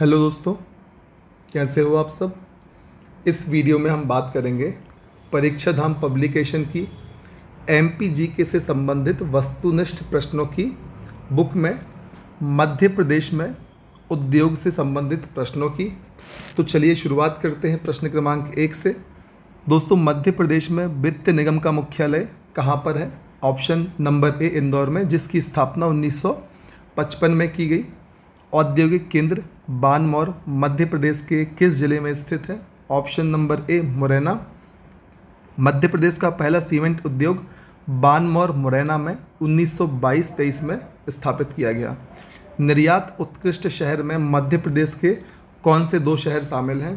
hello दोस्तों कैसे हो आप सब इस वीडियो में हम बात करेंगे परीक्षा धाम पब्लिकेशन की एम पी से संबंधित वस्तुनिष्ठ प्रश्नों की बुक में मध्य प्रदेश में उद्योग से संबंधित प्रश्नों की तो चलिए शुरुआत करते हैं प्रश्न क्रमांक एक से दोस्तों मध्य प्रदेश में वित्त निगम का मुख्यालय कहाँ पर है ऑप्शन नंबर ए इंदौर में जिसकी स्थापना उन्नीस में की गई औद्योगिक केंद्र बानमौर मध्य प्रदेश के किस जिले में स्थित है option number A Morena Madhya Pradesh का पहला सीमेंट उद्योग बानमौर मुरैना में 1922-23 में स्थापित किया गया निर्यात उत्कृष्ट शहर में मध्य प्रदेश के कौन से दो शहर शामिल हैं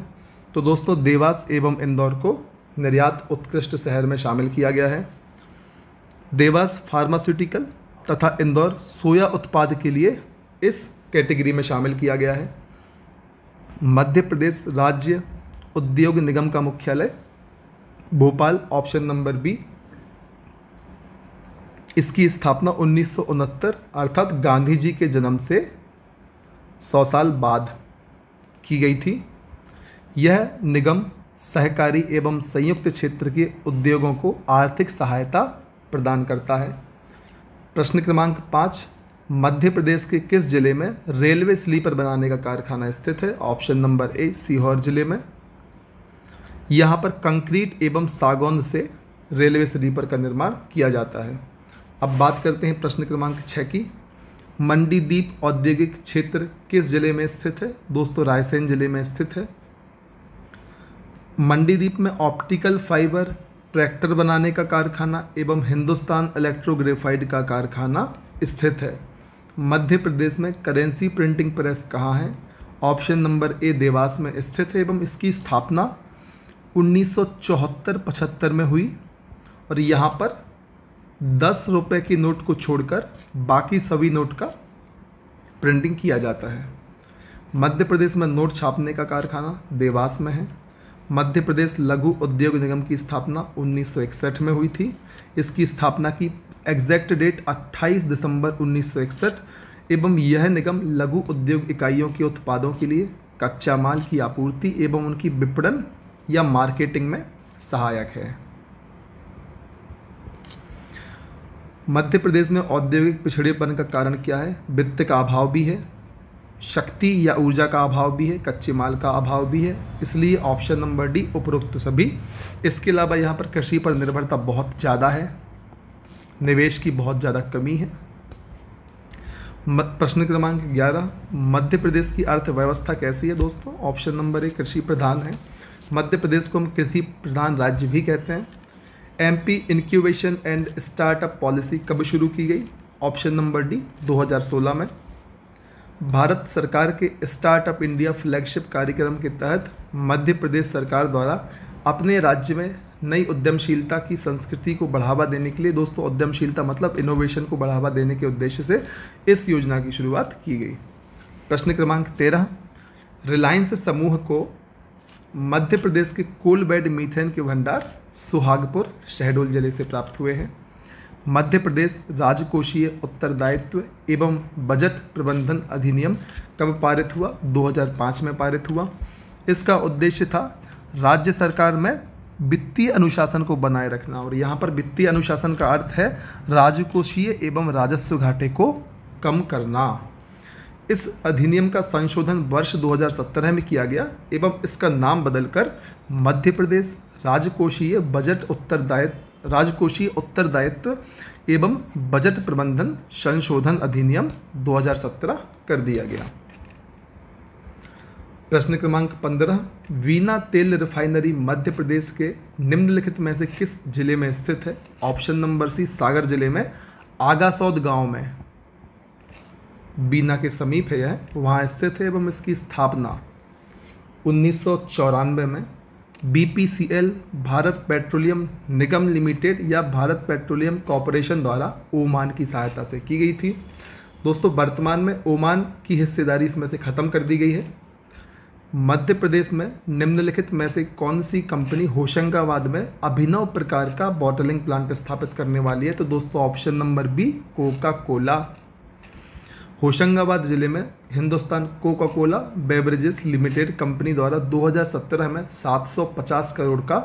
तो दोस्तों देवास एवं इंदौर को निर्यात उत्कृष्ट शहर में शामिल किया गया है देवास फार्मास्यूटिकल तथा इंदौर सोया उत्पाद के लिए इस कैटेगरी में शामिल किया गया है मध्य प्रदेश राज्य उद्योग निगम का मुख्यालय भोपाल ऑप्शन नंबर बी इसकी स्थापना उन्नीस अर्थात गांधी जी के जन्म से 100 साल बाद की गई थी यह निगम सहकारी एवं संयुक्त क्षेत्र के उद्योगों को आर्थिक सहायता प्रदान करता है प्रश्न क्रमांक पाँच मध्य प्रदेश के किस जिले में रेलवे स्लीपर बनाने का कारखाना स्थित है ऑप्शन नंबर ए सीहोर जिले में यहाँ पर कंक्रीट एवं सागौन से रेलवे स्लीपर का निर्माण किया जाता है अब बात करते हैं प्रश्न क्रमांक छः की मंडीदीप औद्योगिक क्षेत्र किस जिले में स्थित है दोस्तों रायसेन जिले में स्थित है मंडीदीप में ऑप्टिकल फाइबर ट्रैक्टर बनाने का कारखाना एवं हिंदुस्तान इलेक्ट्रोग्रेफाइड का कारखाना स्थित है मध्य प्रदेश में करेंसी प्रिंटिंग प्रेस कहाँ है ऑप्शन नंबर ए देवास में स्थित है एवं इसकी स्थापना 1974-75 में हुई और यहाँ पर दस रुपये की नोट को छोड़कर बाकी सभी नोट का प्रिंटिंग किया जाता है मध्य प्रदेश में नोट छापने का कारखाना देवास में है मध्य प्रदेश लघु उद्योग निगम की स्थापना 1961 में हुई थी इसकी स्थापना की एग्जैक्ट डेट 28 दिसंबर 1961 एवं यह निगम लघु उद्योग इकाइयों के उत्पादों के लिए कच्चा माल की आपूर्ति एवं उनकी विपणन या मार्केटिंग में सहायक है मध्य प्रदेश में औद्योगिक पिछड़ेपन का कारण क्या है वित्त का अभाव भी है शक्ति या ऊर्जा का अभाव भी है कच्चे माल का अभाव भी है इसलिए ऑप्शन नंबर डी उपरोक्त सभी इसके अलावा यहाँ पर कृषि पर निर्भरता बहुत ज़्यादा है निवेश की बहुत ज़्यादा कमी है प्रश्न क्रमांक 11 मध्य प्रदेश की अर्थव्यवस्था कैसी है दोस्तों ऑप्शन नंबर एक कृषि प्रधान है मध्य प्रदेश को हम कृषि प्रधान राज्य भी कहते हैं MP incubation and startup policy कब शुरू की गई ऑप्शन नंबर डी 2016 में भारत सरकार के स्टार्टअप इंडिया फ्लैगशिप कार्यक्रम के तहत मध्य प्रदेश सरकार द्वारा अपने राज्य में नई उद्यमशीलता की संस्कृति को बढ़ावा देने के लिए दोस्तों उद्यमशीलता मतलब इनोवेशन को बढ़ावा देने के उद्देश्य से इस योजना की शुरुआत की गई प्रश्न क्रमांक तेरह रिलायंस समूह को मध्य प्रदेश के कोल बेड मीथेन के भंडार सुहागपुर शहडोल जिले से प्राप्त हुए हैं मध्य प्रदेश राजकोषीय उत्तरदायित्व एवं बजट प्रबंधन अधिनियम कब पारित हुआ 2005 में पारित हुआ इसका उद्देश्य था राज्य सरकार में वित्तीय अनुशासन को बनाए रखना और यहाँ पर वित्तीय अनुशासन का अर्थ है राजकोषीय एवं राजस्व घाटे को कम करना इस अधिनियम का संशोधन वर्ष 2017 में किया गया एवं इसका नाम बदलकर मध्य प्रदेश राजकोषीय बजट उत्तरदायित्व राजकोषीय उत्तरदायित्व एवं बजट प्रबंधन संशोधन अधिनियम 2017 कर दिया गया प्रश्न क्रमांक 15 वीना तेल रिफाइनरी मध्य प्रदेश के निम्नलिखित में से किस जिले में स्थित है ऑप्शन नंबर सी सागर जिले में आगासौद गांव में बीना के समीप है यह वहां स्थित है एवं इसकी स्थापना उन्नीस में बी भारत पेट्रोलियम निगम लिमिटेड या भारत पेट्रोलियम कॉरपोरेशन द्वारा ओमान की सहायता से की गई थी दोस्तों वर्तमान में ओमान की हिस्सेदारी इसमें से ख़त्म कर दी गई है मध्य प्रदेश में निम्नलिखित में से कौन सी कंपनी होशंगाबाद में अभिनव प्रकार का बॉटलिंग प्लांट स्थापित करने वाली है तो दोस्तों option number B Coca Cola Hoshangabad ज़िले में Hindustan Coca Cola beverages limited company द्वारा 2017 में 750 करोड़ का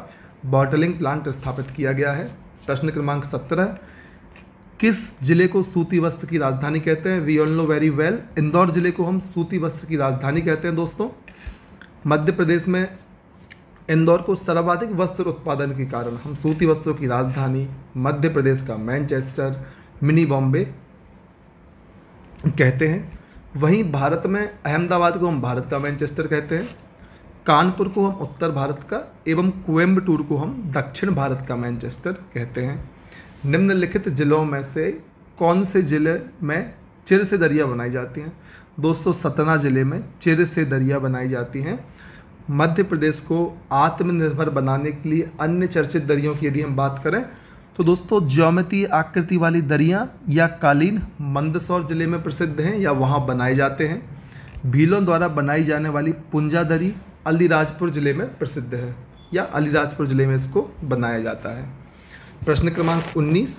बॉटलिंग प्लांट स्थापित किया गया है प्रश्न क्रमांक 17 किस जिले को सूती वस्त्र की राजधानी कहते हैं we all know very well Indore जिले को हम सूती वस्त्र की राजधानी कहते हैं दोस्तों मध्य प्रदेश में इंदौर को सर्वाधिक वस्त्र उत्पादन के कारण हम सूती वस्त्रों की राजधानी मध्य प्रदेश का मैनचेस्टर मिनी बॉम्बे कहते हैं वहीं भारत में अहमदाबाद को हम भारत का मैनचेस्टर कहते हैं कानपुर को हम उत्तर भारत का एवं कोयम्बटूर को हम दक्षिण भारत का मैनचेस्टर कहते हैं निम्नलिखित ज़िलों में से कौन से ज़िले में चिर से दरिया बनाई जाती हैं दोस्तों सतना ज़िले में चिर से दरिया बनाई जाती हैं मध्य प्रदेश को आत्मनिर्भर बनाने के लिए अन्य चर्चित दरियों की यदि हम बात करें तो दोस्तों ज्योमिति आकृति वाली दरियाँ या कालीन मंदसौर जिले में प्रसिद्ध हैं या वहाँ बनाए जाते हैं भीलों द्वारा बनाई जाने वाली पुंजा दरी अलीराजपुर जिले में प्रसिद्ध है या अलीराजपुर जिले में इसको बनाया जाता है प्रश्न क्रमांक 19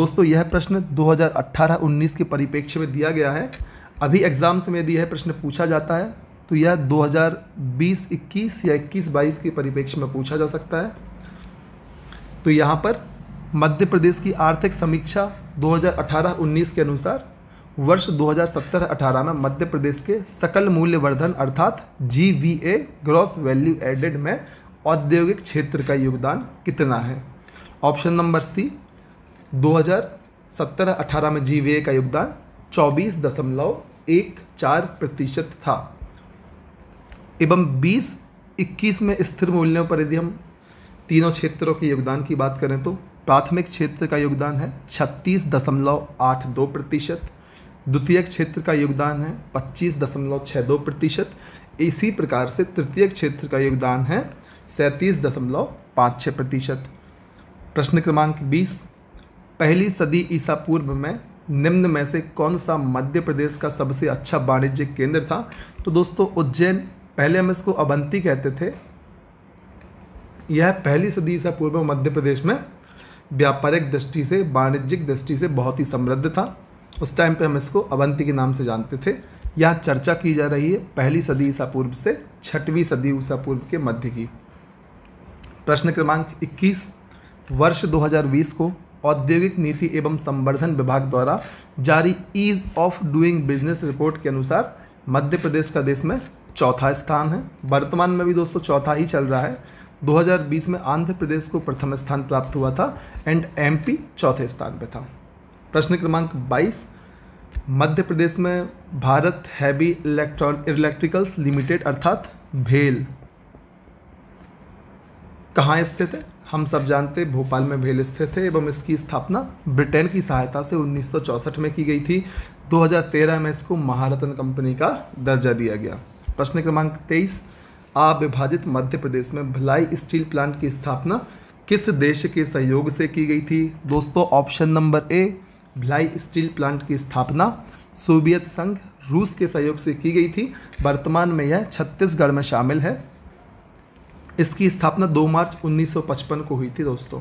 दोस्तों यह प्रश्न 2018-19 के परिप्रेक्ष्य में दिया गया है अभी एग्जाम से यदि यह प्रश्न पूछा जाता है तो यह 2020-21 या 21-22 के परिप्रेक्ष्य में पूछा जा सकता है तो यहाँ पर मध्य प्रदेश की आर्थिक समीक्षा 2018-19 के अनुसार वर्ष 2017-18 में मध्य प्रदेश के सकल मूल्यवर्धन अर्थात G V A gross value added में औद्योगिक क्षेत्र का योगदान कितना है ऑप्शन नंबर सी 2017-18 में जी वी ए का योगदान चौबीस दशमलव एक चार प्रतिशत था एवं बीस इक्कीस में स्थिर मूल्यों पर यदि हम तीनों क्षेत्रों के योगदान की बात करें तो प्राथमिक क्षेत्र का योगदान है छत्तीस दशमलव आठ दो प्रतिशत द्वितीय क्षेत्र का योगदान है पच्चीस दशमलव छः दो प्रतिशत इसी प्रकार से तृतीय क्षेत्र का योगदान है सैंतीस दशमलव पाँच छः प्रतिशत प्रश्न क्रमांक बीस पहली सदी ईसा पूर्व में निम्न में से कौन सा मध्य प्रदेश का सबसे अच्छा वाणिज्यिक केंद्र था तो दोस्तों उज्जैन पहले हम इसको अवंती कहते थे यह पहली सदी ईसा पूर्व मध्य प्रदेश में व्यापारिक दृष्टि से वाणिज्यिक दृष्टि से बहुत ही समृद्ध था उस टाइम पे हम इसको अवंती के नाम से जानते थे यहाँ चर्चा की जा रही है पहली सदी ईसा पूर्व से छठवीं सदी ईसा पूर्व के मध्य की प्रश्न क्रमांक 21 वर्ष 2020 को औद्योगिक नीति एवं संवर्धन विभाग द्वारा जारी ease of doing business report के अनुसार मध्य प्रदेश का देश में चौथा स्थान है वर्तमान में भी दोस्तों चौथा ही चल रहा है 2020 में आंध्र प्रदेश को प्रथम स्थान प्राप्त हुआ था एंड एमपी चौथे स्थान पर था प्रश्न क्रमांक 22 मध्य प्रदेश में Bharat heavy electron electricals limited अर्थात भेल कहाँ स्थित है हम सब जानते भोपाल में भेल स्थित है एवं इसकी स्थापना ब्रिटेन की सहायता से 1964 में की गई थी 2013 में इसको महारत्न कंपनी का दर्जा दिया गया प्रश्न क्रमांक अविभाजित मध्य प्रदेश में भिलाई स्टील प्लांट की स्थापना किस देश के सहयोग से की गई थी दोस्तों option number A Bhilai steel plant की स्थापना सोवियत संघ रूस के सहयोग से की गई थी वर्तमान में यह छत्तीसगढ़ में शामिल है इसकी स्थापना 2 मार्च 1955 को हुई थी दोस्तों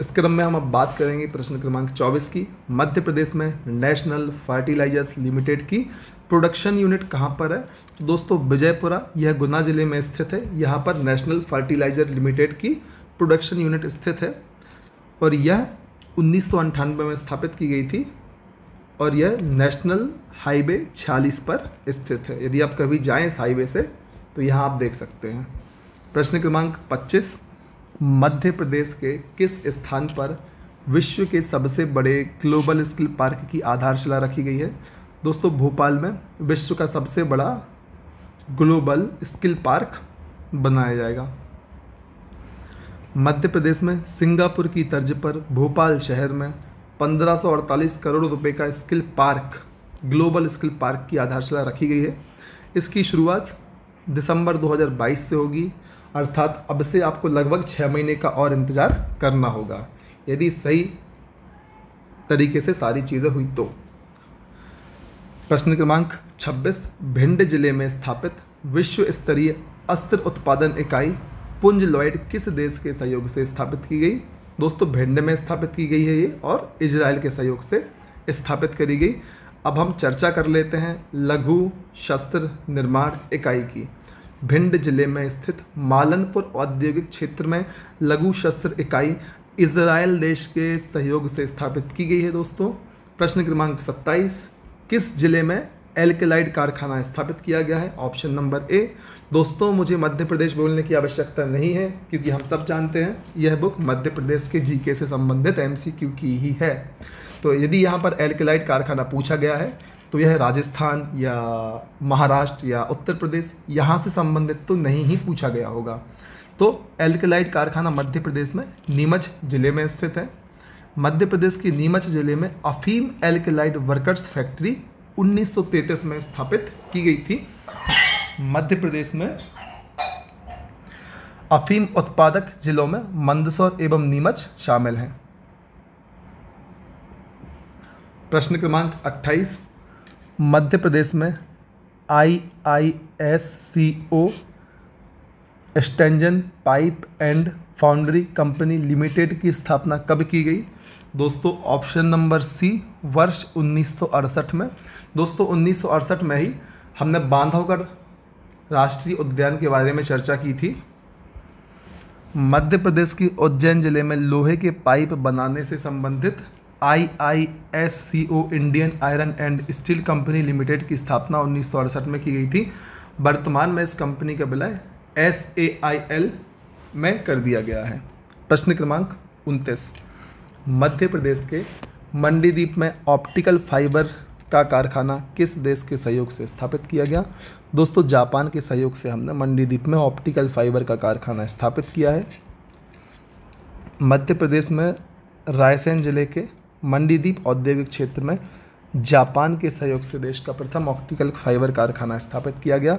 इस क्रम में हम अब बात करेंगे प्रश्न क्रमांक 24 की मध्य प्रदेश में नेशनल फर्टिलाइजर्स लिमिटेड की प्रोडक्शन यूनिट कहाँ पर है तो दोस्तों विजयपुरा यह गुना जिले में स्थित है यहाँ पर नेशनल फर्टिलाइजर लिमिटेड की प्रोडक्शन यूनिट स्थित है और यह उन्नीस में स्थापित की गई थी और यह नेशनल हाईवे छियालीस पर स्थित है यदि आप कभी जाएँ इस हाईवे से तो यहाँ आप देख सकते हैं प्रश्न क्रमांक पच्चीस मध्य प्रदेश के किस स्थान पर विश्व के सबसे बड़े ग्लोबल स्किल पार्क की आधारशिला रखी गई है दोस्तों भोपाल में विश्व का सबसे बड़ा ग्लोबल स्किल पार्क बनाया जाएगा मध्य प्रदेश में सिंगापुर की तर्ज पर भोपाल शहर में 1548 करोड़ रुपए का skill park global skill park की आधारशिला रखी गई है इसकी शुरुआत दिसंबर 2022 से होगी अर्थात अब से आपको लगभग छः महीने का और इंतज़ार करना होगा यदि सही तरीके से सारी चीज़ें हुई तो प्रश्न क्रमांक 26 भिंड जिले में स्थापित विश्व स्तरीय अस्त्र उत्पादन इकाई पुंज लॉयड किस देश के सहयोग से स्थापित की गई दोस्तों भिंड में स्थापित की गई है ये और इजराइल के सहयोग से स्थापित करी गई अब हम चर्चा कर लेते हैं लघु शस्त्र निर्माण इकाई की भिंड जिले में स्थित मालनपुर औद्योगिक क्षेत्र में लघु शस्त्र इकाई इसराइल देश के सहयोग से स्थापित की गई है दोस्तों प्रश्न क्रमांक 27 किस जिले में एल्केलाइड कारखाना स्थापित किया गया है ऑप्शन नंबर ए दोस्तों मुझे मध्य प्रदेश बोलने की आवश्यकता नहीं है क्योंकि हम सब जानते हैं यह बुक मध्य प्रदेश के जीके से संबंधित एमसीक्यू की ही है तो यदि यहाँ पर एल्केलाइड कारखाना पूछा गया है तो यह राजस्थान या महाराष्ट्र या उत्तर प्रदेश यहाँ से संबंधित तो नहीं ही पूछा गया होगा तो एल्कलाइट कारखाना मध्य प्रदेश में नीमच जिले में स्थित है मध्य प्रदेश की नीमच जिले में अफीम एल्कलाइट वर्कर्स फैक्ट्री 1933 में स्थापित की गई थी मध्य प्रदेश में अफीम उत्पादक जिलों में मंदसौर एवं नीमच शामिल हैं प्रश्न क्रमांक मध्य प्रदेश में I I S C O Stanton pipe and foundry company limited की स्थापना कब की गई दोस्तों ऑप्शन नंबर सी वर्ष 1968 में दोस्तों 1968 में ही हमने बांधवगढ़ राष्ट्रीय उद्यान के बारे में चर्चा की थी मध्य प्रदेश की उज्जैन जिले में लोहे के पाइप बनाने से संबंधित I I S C O Indian iron and steel company limited की स्थापना उन्नीस सौ अड़सठ में की गई थी वर्तमान में इस कंपनी का विलय एस ए आई एल में कर दिया गया है प्रश्न क्रमांक उनतीस मध्य प्रदेश के मंडीदीप में ऑप्टिकल फाइबर का कारखाना किस देश के सहयोग से स्थापित किया गया दोस्तों जापान के सहयोग से हमने मंडीदीप में ऑप्टिकल फाइबर का कारखाना स्थापित किया है मध्य प्रदेश में रायसेन जिले के मंडीदीप औद्योगिक क्षेत्र में जापान के सहयोग से देश का प्रथम ऑप्टिकल फाइबर कारखाना स्थापित किया गया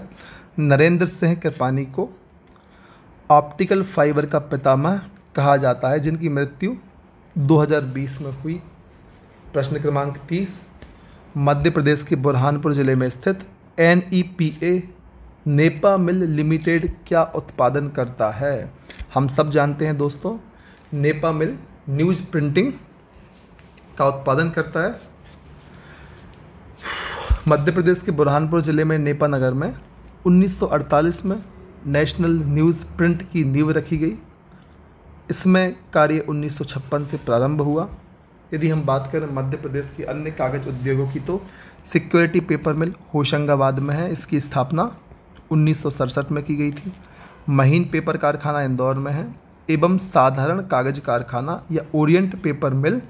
नरेंद्र सिंह कृपानी को ऑप्टिकल फाइबर का पितामह कहा जाता है जिनकी मृत्यु 2020 में हुई प्रश्न क्रमांक 30 मध्य प्रदेश के बुरहानपुर जिले में स्थित N E P A Nepa mill limited क्या उत्पादन करता है हम सब जानते हैं दोस्तों नेपा मिल न्यूज़ प्रिंटिंग का उत्पादन करता है मध्य प्रदेश के बुरहानपुर ज़िले में नेपा नगर में 1948 में नेशनल न्यूज़ प्रिंट की नींव रखी गई इसमें कार्य 1956 से प्रारंभ हुआ यदि हम बात करें मध्य प्रदेश के अन्य कागज उद्योगों की तो सिक्योरिटी पेपर मिल होशंगाबाद में है इसकी स्थापना उन्नीस में की गई थी महीन पेपर कारखाना इंदौर में है एवं साधारण कागज कारखाना या orient paper mill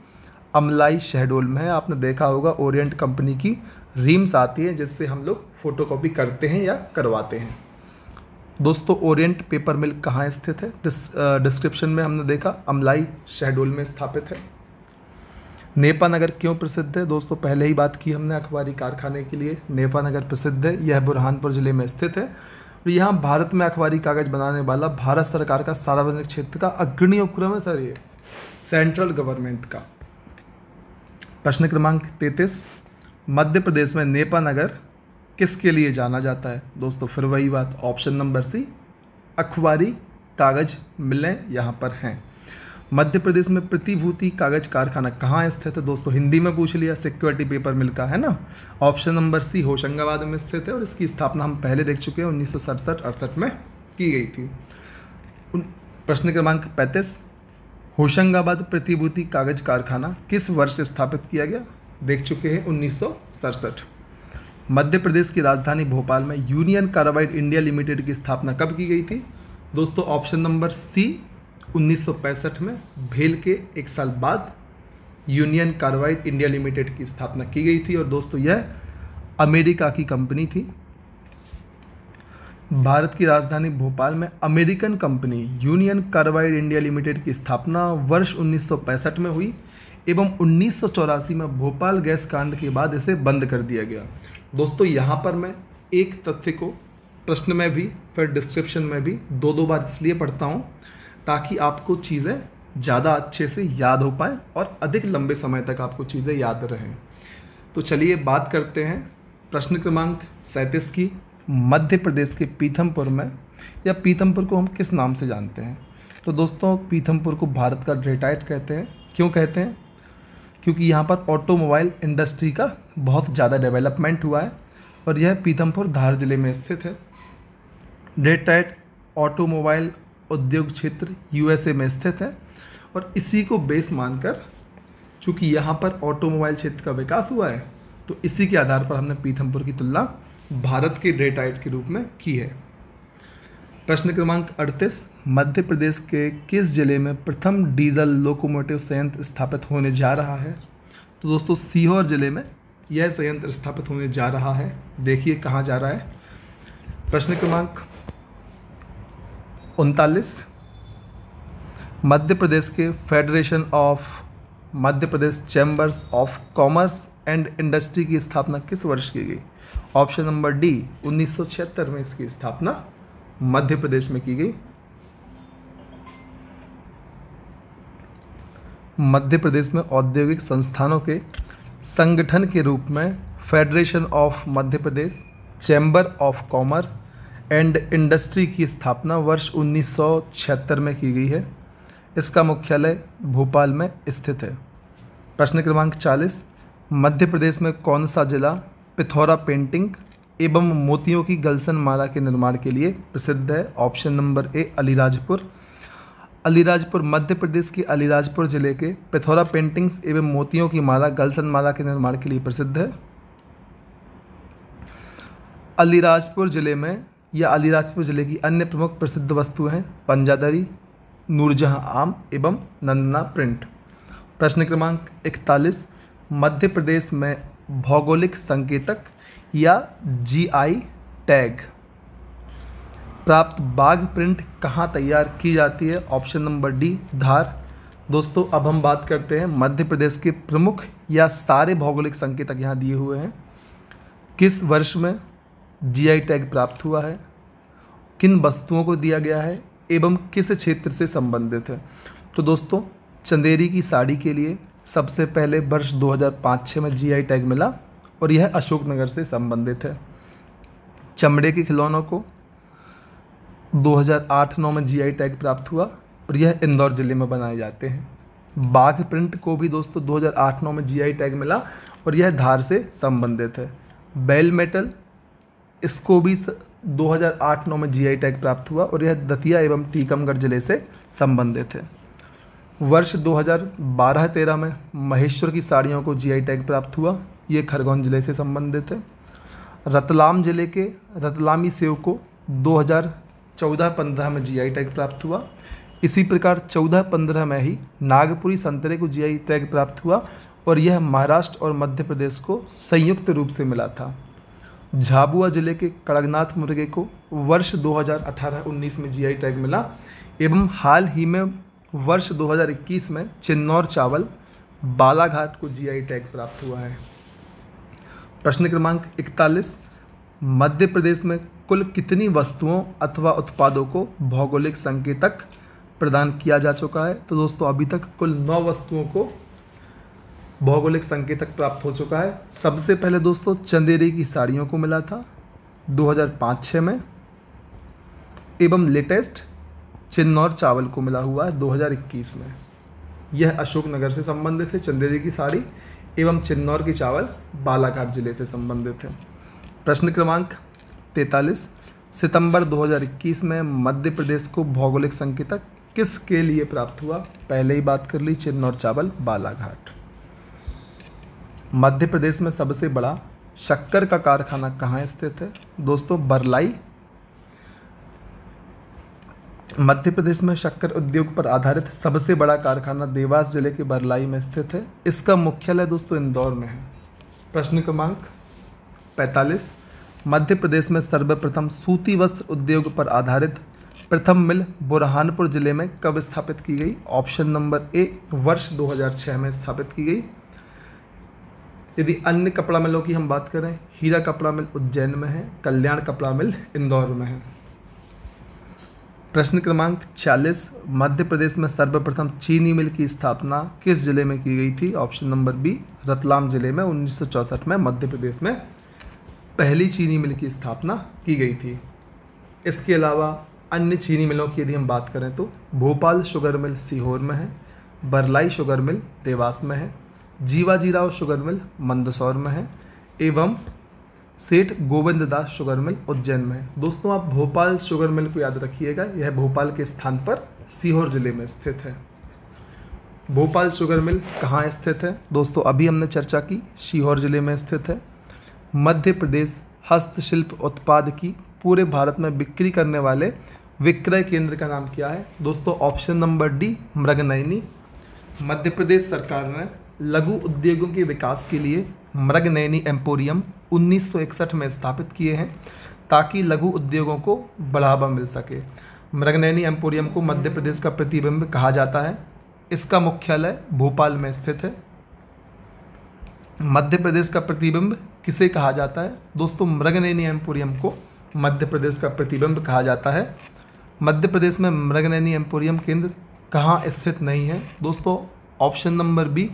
Amlai Shahdol में है आपने देखा होगा ओरिएंट कंपनी की रीम्स आती है जिससे हम लोग फ़ोटोकॉपी करते हैं या करवाते हैं दोस्तों ओरिएंट पेपर मिल कहाँ स्थित है डिस्क्रिप्शन में हमने देखा अमलाई शहडोल में स्थापित है नेपा नगर क्यों प्रसिद्ध है दोस्तों पहले ही बात की हमने अखबारी कारखाने के लिए नेपा नगर प्रसिद्ध है यह बुरहानपुर ज़िले में स्थित है और यहाँ भारत में अखबारी कागज बनाने वाला भारत सरकार का सार्वजनिक क्षेत्र का अग्रणी उपक्रम है सर ये सेंट्रल गवर्नमेंट का प्रश्न क्रमांक तैतीस मध्य प्रदेश में नेपा नगर किसके लिए जाना जाता है दोस्तों फिर वही बात ऑप्शन नंबर सी अखबारी कागज मिलें यहाँ पर हैं मध्य प्रदेश में प्रतिभूति कागज कारखाना कहाँ स्थित है दोस्तों हिंदी में पूछ लिया सिक्योरिटी पेपर मिल का है ना ऑप्शन नंबर सी होशंगाबाद में स्थित है और इसकी स्थापना हम पहले देख चुके हैं उन्नीस सौ में की गई थी प्रश्न क्रमांक पैंतीस होशंगाबाद प्रतिभूति कागज कारखाना किस वर्ष स्थापित किया गया देख चुके हैं उन्नीस मध्य प्रदेश की राजधानी भोपाल में यूनियन कार्बाइड इंडिया लिमिटेड की स्थापना कब की गई थी दोस्तों ऑप्शन नंबर सी 1965 में भेल के एक साल बाद यूनियन कार्बाइड इंडिया लिमिटेड की स्थापना की गई थी और दोस्तों यह अमेरिका की कंपनी थी भारत की राजधानी भोपाल में American company Union Carbide India limited की स्थापना वर्ष उन्नीस में हुई एवं उन्नीस में भोपाल गैस कांड के बाद इसे बंद कर दिया गया दोस्तों यहाँ पर मैं एक तथ्य को प्रश्न में भी फिर डिस्क्रिप्शन में भी दो दो बार इसलिए पढ़ता हूँ ताकि आपको चीज़ें ज़्यादा अच्छे से याद हो पाए और अधिक लंबे समय तक आपको चीज़ें याद रहें तो चलिए बात करते हैं प्रश्न क्रमांक सैंतीस की मध्य प्रदेश के पीथमपुर में या पीथमपुर को हम किस नाम से जानते हैं तो दोस्तों पीथमपुर को भारत का ड्रेटाइट कहते हैं क्यों कहते हैं क्योंकि यहाँ पर ऑटोमोबाइल इंडस्ट्री का बहुत ज़्यादा डेवलपमेंट हुआ है और यह पीथमपुर धार जिले में स्थित है ड्रेटाइट ऑटोमोबाइल उद्योग क्षेत्र यूएसए में स्थित है और इसी को बेस मानकर चूँकि यहाँ पर ऑटोमोबाइल क्षेत्र का विकास हुआ है तो इसी के आधार पर हमने पीथमपुर की तुलना भारत की डेटाइट के रूप में की है प्रश्न क्रमांक 38 मध्य प्रदेश के किस जिले में प्रथम डीजल लोकोमोटिव संयंत्र स्थापित होने जा रहा है तो दोस्तों सीहोर जिले में यह संयंत्र स्थापित होने जा रहा है देखिए कहाँ जा रहा है प्रश्न क्रमांक उनतालीस मध्य प्रदेश के federation of Madhya Pradesh chambers of commerce and industry की स्थापना किस वर्ष की गई ऑप्शन नंबर डी उन्नीस में इसकी स्थापना मध्य प्रदेश में की गई मध्य प्रदेश में औद्योगिक संस्थानों के संगठन के रूप में federation of Madhya Pradesh chamber of commerce and industry की स्थापना वर्ष 1976 में की गई है इसका मुख्यालय भोपाल में स्थित है प्रश्न क्रमांक 40 मध्य प्रदेश में कौन सा जिला पिथौरा पेंटिंग एवं मोतियों की गलसन माला के निर्माण के लिए प्रसिद्ध है option number A Alirajpur Alirajpur Madhya Pradesh के अलीराजपुर जिले के पिथौरा पेंटिंग्स एवं मोतियों की माला गलसन माला के निर्माण के लिए प्रसिद्ध है अलीराजपुर जिले में या अलीराजपुर जिले की अन्य प्रमुख प्रसिद्ध वस्तुएं हैं पंजादरी नूरजहाँ आम एवं नंदना प्रिंट प्रश्न क्रमांक इकतालीस मध्य प्रदेश में भौगोलिक संकेतक या जीआई टैग प्राप्त बाघ प्रिंट कहाँ तैयार की जाती है ऑप्शन नंबर डी धार दोस्तों अब हम बात करते हैं मध्य प्रदेश के प्रमुख या सारे भौगोलिक संकेतक यहाँ दिए हुए हैं किस वर्ष में जीआई टैग प्राप्त हुआ है किन वस्तुओं को दिया गया है एवं किस क्षेत्र से संबंधित है तो दोस्तों चंदेरी की साड़ी के लिए सबसे पहले वर्ष 2005-6 में जीआई टैग मिला और यह अशोकनगर से संबंधित है चमड़े के खिलौनों को 2008-9 में जीआई टैग प्राप्त हुआ और यह इंदौर ज़िले में बनाए जाते हैं बाघ प्रिंट को भी दोस्तों 2008-9 में जीआई टैग मिला और यह धार से संबंधित है बेल मेटल इसको भी 2008 हज़ार में जीआई टैग प्राप्त हुआ और यह दतिया एवं टीकमगढ़ जिले से संबंधित है वर्ष 2012-13 में महेश्वर की साड़ियों को जीआई टैग प्राप्त हुआ ये खरगोन ज़िले से संबंधित है रतलाम ज़िले के रतलामी सेव को 2014-15 में जीआई टैग प्राप्त हुआ इसी प्रकार 14-15 में ही नागपुरी संतरे को जीआई टैग प्राप्त हुआ और यह महाराष्ट्र और मध्य प्रदेश को संयुक्त रूप से मिला था झाबुआ ज़िले के कड़कनाथ मुर्गे को वर्ष 2018-19 में जीआई टैग मिला एवं हाल ही में वर्ष 2021 में चिन्नौर चावल बालाघाट को जीआई टैग प्राप्त हुआ है प्रश्न क्रमांक 41 मध्य प्रदेश में कुल कितनी वस्तुओं अथवा उत्पादों को भौगोलिक संकेतक प्रदान किया जा चुका है तो दोस्तों अभी तक कुल नौ वस्तुओं को भौगोलिक संकेतक प्राप्त हो चुका है सबसे पहले दोस्तों चंदेरी की साड़ियों को मिला था 2005 हज़ार में एवं लेटेस्ट चिन्नौर चावल को मिला हुआ है 2021 में यह अशोकनगर से संबंधित है चंदेरी की साड़ी एवं चिन्नौर की चावल बालाघाट जिले से संबंधित है प्रश्न क्रमांक तैतालीस सितंबर 2021 में मध्य प्रदेश को भौगोलिक संकेतक किसके लिए प्राप्त हुआ पहले ही बात कर ली चिन्नौर चावल बालाघाट मध्य प्रदेश में सबसे बड़ा शक्कर का कारखाना कहाँ स्थित है दोस्तों बरलाई मध्य प्रदेश में शक्कर उद्योग पर आधारित सबसे बड़ा कारखाना देवास जिले के बरलाई में स्थित है इसका मुख्यालय दोस्तों इंदौर में है प्रश्न क्रमांक 45 मध्य प्रदेश में सर्वप्रथम सूती वस्त्र उद्योग पर आधारित प्रथम मिल बुरहानपुर जिले में कब स्थापित की गई ऑप्शन नंबर ए वर्ष 2006 में स्थापित की गई यदि अन्य कपड़ा मिलों की हम बात करें हीरा कपड़ा मिल उज्जैन में है कल्याण कपड़ा मिल इंदौर में है प्रश्न क्रमांक 40 मध्य प्रदेश में सर्वप्रथम चीनी मिल की स्थापना किस जिले में की गई थी ऑप्शन नंबर बी रतलाम जिले में उन्नीस में मध्य प्रदेश में पहली चीनी मिल की स्थापना की गई थी इसके अलावा अन्य चीनी मिलों की यदि हम बात करें तो भोपाल शुगर मिल सीहोर में है बरलाई शुगर मिल देवास में है जीवाजीराव शुगर मिल मंदसौर में है एवं सेठ गोविंद दास शुगर मिल उज्जैन में दोस्तों आप भोपाल शुगर मिल को याद रखिएगा यह भोपाल के स्थान पर सीहोर जिले में स्थित है भोपाल शुगर मिल कहाँ स्थित है दोस्तों अभी हमने चर्चा की सीहोर जिले में स्थित है मध्य प्रदेश हस्तशिल्प उत्पाद की पूरे भारत में बिक्री करने वाले विक्रय केंद्र का नाम क्या है दोस्तों option number D Mriganayani Madhya Pradesh सरकार ने लघु उद्योगों के विकास के लिए मृगनैनी एम्पोरियम 1961 में स्थापित किए हैं ताकि लघु उद्योगों को बढ़ावा मिल सके मृगनैनी एम्पोरियम को मध्य प्रदेश का प्रतिबिंब कहा जाता है इसका मुख्यालय भोपाल में स्थित है मध्य प्रदेश का प्रतिबिंब किसे कहा जाता है दोस्तों मृगनैनी एम्पोरियम को मध्य प्रदेश का प्रतिबिंब कहा जाता है मध्य प्रदेश में मृगनैनी एम्पोरियम केंद्र कहाँ स्थित नहीं है दोस्तों ऑप्शन नंबर बी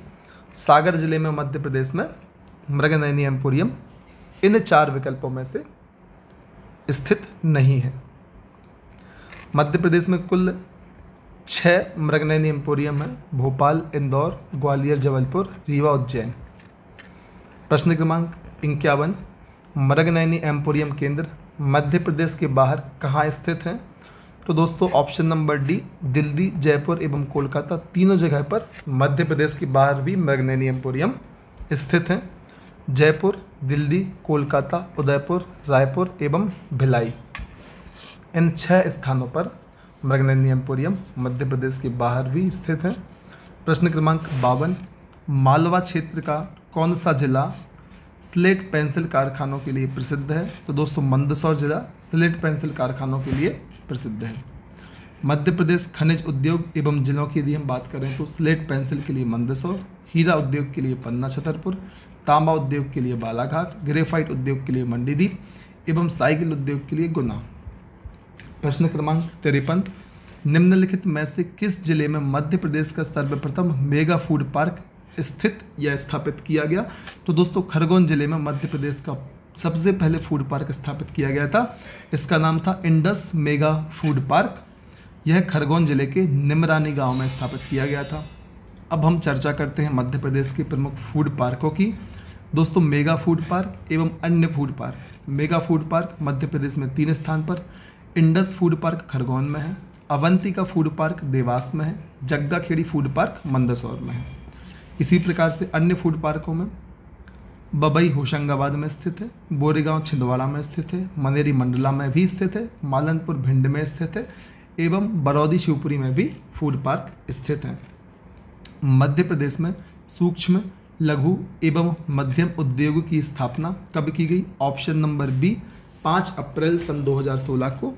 सागर जिले में मध्य प्रदेश में मृगनयनी एम्पोरियम इन चार विकल्पों में से स्थित नहीं है मध्य प्रदेश में कुल छः मृगनयनी एम्पोरियम है भोपाल इंदौर ग्वालियर जबलपुर रीवा उज्जैन प्रश्न क्रमांक इक्यावन मृगनयनी एम्पोरियम केंद्र मध्य प्रदेश के बाहर कहाँ स्थित हैं तो दोस्तों option number D Delhi Jaipur एवं कोलकाता तीनों जगह पर मध्य प्रदेश के बाहर भी मैग्नेनियमपोरियम स्थित हैं जयपुर दिल्ली कोलकाता उदयपुर रायपुर एवं भिलाई इन छह स्थानों पर मैग्नेनियमपोरियम मध्य प्रदेश के बाहर भी स्थित हैं प्रश्न क्रमांक बावन मालवा क्षेत्र का कौन सा जिला स्लेट पेंसिल कारखानों के लिए प्रसिद्ध है तो दोस्तों मंदसौर जिला स्लेट पेंसिल कारखानों के लिए प्रसिद्ध है मध्य प्रदेश खनिज उद्योग एवं जिलों की यदि हम बात करें तो स्लेट पेंसिल के लिए मंदसौर हीरा उद्योग के लिए पन्ना छतरपुर तांबा उद्योग के लिए बालाघाट ग्रेफाइट उद्योग के लिए मंडीदीप एवं साइकिल उद्योग के लिए गुना प्रश्न क्रमांक तिरपन निम्नलिखित में से किस जिले में मध्य प्रदेश का सर्वप्रथम मेगा फूड पार्क स्थित या स्थापित किया गया तो दोस्तों खरगोन जिले में मध्य प्रदेश का सबसे पहले फूड पार्क स्थापित किया गया था इसका नाम था इंडस मेगा फूड पार्क यह खरगोन जिले के निमरानी गांव में स्थापित किया गया था अब हम चर्चा करते हैं मध्य प्रदेश के प्रमुख फूड पार्कों की दोस्तों मेगा फूड पार्क एवं अन्य food park mega food park Madhya Pradesh में तीन स्थान पर इंडस फूड पार्क खरगोन में है अवंती का फूड पार्क देवास में है जग्गा खेड़ी फूड पार्क मंदसौर में है इसी प्रकार से अन्य फूड पार्कों में बबई होशंगाबाद में स्थित है बोरेगांव छिंदवाड़ा में स्थित है मनेरी मंडला में भी स्थित है मालनपुर भिंड में स्थित है एवं बरौदी शिवपुरी में भी फूड पार्क स्थित हैं मध्य प्रदेश में सूक्ष्म लघु एवं मध्यम उद्योग की स्थापना कब की गई ऑप्शन नंबर बी पाँच अप्रैल सन 2016 को